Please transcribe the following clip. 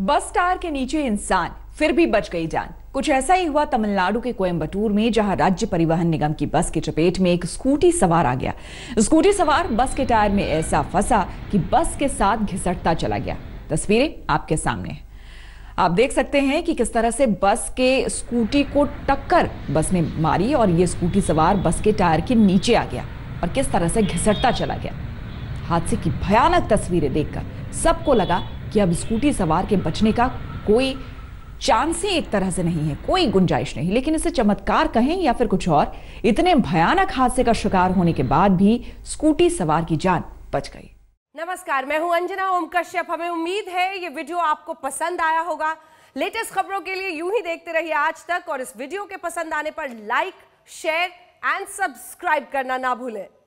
बस टायर के नीचे इंसान फिर भी बच गई जान कुछ ऐसा ही हुआ तमिलनाडु के कोयम्बटूर में जहां राज्य परिवहन निगम की बस की चपेट में एक स्कूटी सवार आ गया स्कूटी सवार बस के टायर में ऐसा फंसा कि बस के साथ घिसटता चला गया तस्वीरें आपके सामने आप देख सकते हैं कि किस तरह से बस के स्कूटी को टक्कर बस ने मारी और ये स्कूटी सवार बस के टायर के नीचे आ गया और किस तरह से घिसटता चला गया हादसे की भयानक तस्वीरें देखकर सबको लगा कि अब स्कूटी सवार के बचने का कोई चांस ही एक तरह से नहीं है कोई गुंजाइश नहीं लेकिन इसे चमत्कार कहें या फिर कुछ और इतने भयानक हादसे का शिकार होने के बाद भी स्कूटी सवार की जान बच गई नमस्कार मैं हूं अंजना ओम कश्यप हमें उम्मीद है ये वीडियो आपको पसंद आया होगा लेटेस्ट खबरों के लिए यूं ही देखते रहिए आज तक और इस वीडियो के पसंद आने पर लाइक शेयर एंड सब्सक्राइब करना ना भूलें